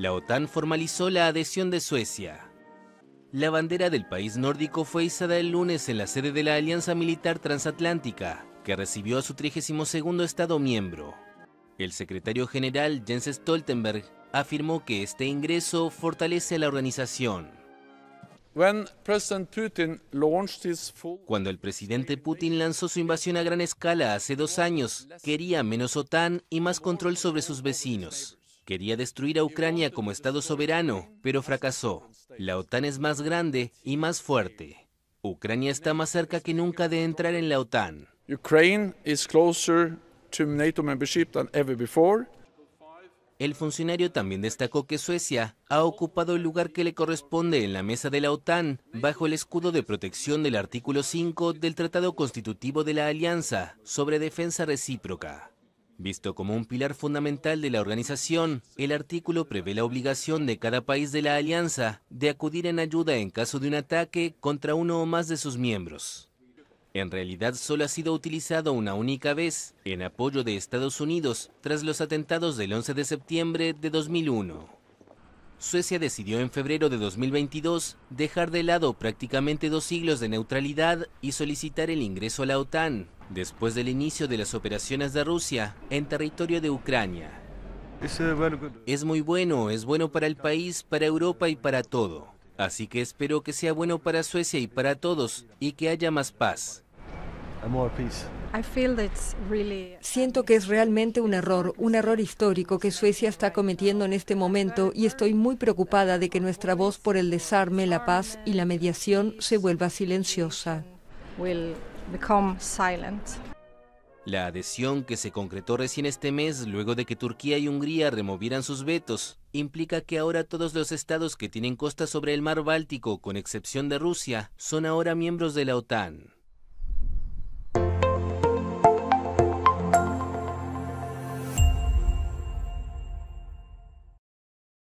la OTAN formalizó la adhesión de Suecia. La bandera del país nórdico fue izada el lunes en la sede de la Alianza Militar Transatlántica, que recibió a su 32 Estado miembro. El secretario general Jens Stoltenberg afirmó que este ingreso fortalece a la organización. Cuando el presidente Putin lanzó su invasión a gran escala hace dos años, quería menos OTAN y más control sobre sus vecinos. Quería destruir a Ucrania como Estado soberano, pero fracasó. La OTAN es más grande y más fuerte. Ucrania está más cerca que nunca de entrar en la OTAN. El funcionario también destacó que Suecia ha ocupado el lugar que le corresponde en la mesa de la OTAN bajo el escudo de protección del artículo 5 del Tratado Constitutivo de la Alianza sobre Defensa Recíproca. Visto como un pilar fundamental de la organización, el artículo prevé la obligación de cada país de la alianza de acudir en ayuda en caso de un ataque contra uno o más de sus miembros. En realidad solo ha sido utilizado una única vez, en apoyo de Estados Unidos, tras los atentados del 11 de septiembre de 2001. Suecia decidió en febrero de 2022 dejar de lado prácticamente dos siglos de neutralidad y solicitar el ingreso a la OTAN, después del inicio de las operaciones de Rusia en territorio de Ucrania. Es muy bueno, es bueno para el país, para Europa y para todo. Así que espero que sea bueno para Suecia y para todos y que haya más paz. Siento que es realmente un error, un error histórico que Suecia está cometiendo en este momento y estoy muy preocupada de que nuestra voz por el desarme, la paz y la mediación se vuelva silenciosa. La adhesión que se concretó recién este mes, luego de que Turquía y Hungría removieran sus vetos, implica que ahora todos los estados que tienen costa sobre el mar Báltico, con excepción de Rusia, son ahora miembros de la OTAN.